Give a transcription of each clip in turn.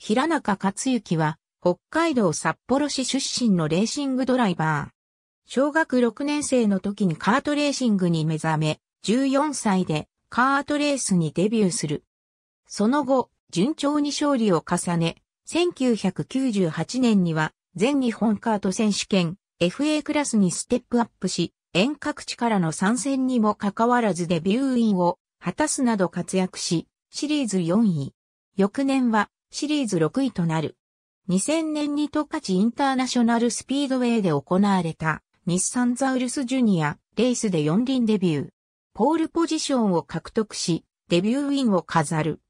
平中克幸は、北海道札幌市出身のレーシングドライバー。小学6年生の時にカートレーシングに目覚め、14歳でカートレースにデビューする。その後、順調に勝利を重ね、1998年には全日本カート選手権 FA クラスにステップアップし、遠隔地からの参戦にもかかわらずデビューインを果たすなど活躍し、シリーズ4位。翌年はシリーズ6位となる。2000年に十勝インターナショナルスピードウェイで行われた日産ザウルスジュニアレースで4輪デビュー。ポールポジションを獲得し、デビューウィンを飾る。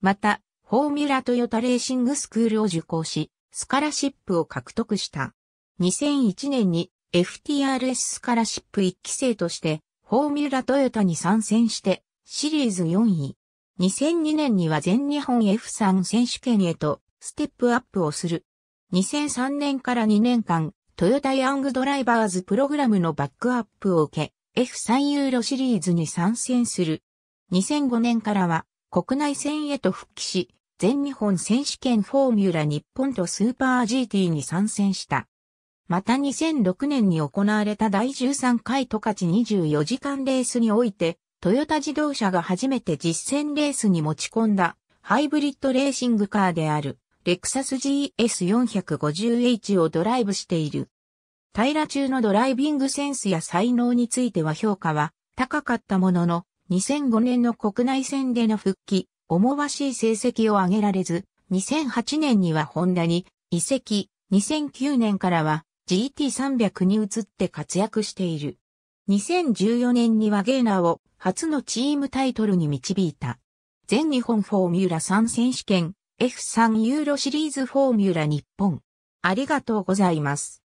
また、フォーミュラトヨタレーシングスクールを受講し、スカラシップを獲得した。2001年に FTRS スカラシップ1期生として、フォーミュラトヨタに参戦して、シリーズ4位。2002年には全日本 F3 選手権へとステップアップをする。2003年から2年間、トヨタヤングドライバーズプログラムのバックアップを受け、F3 ユーロシリーズに参戦する。2005年からは国内戦へと復帰し、全日本選手権フォーミュラ日本とスーパー GT に参戦した。また2006年に行われた第13回十勝24時間レースにおいて、トヨタ自動車が初めて実践レースに持ち込んだハイブリッドレーシングカーであるレクサス GS450H をドライブしている。平ら中のドライビングセンスや才能については評価は高かったものの2005年の国内戦での復帰、思わしい成績を上げられず、2008年にはホンダに移籍、2009年からは GT300 に移って活躍している。2014年にはゲーナーを初のチームタイトルに導いた。全日本フォーミュラ3選手権 F3 ユーロシリーズフォーミュラ日本。ありがとうございます。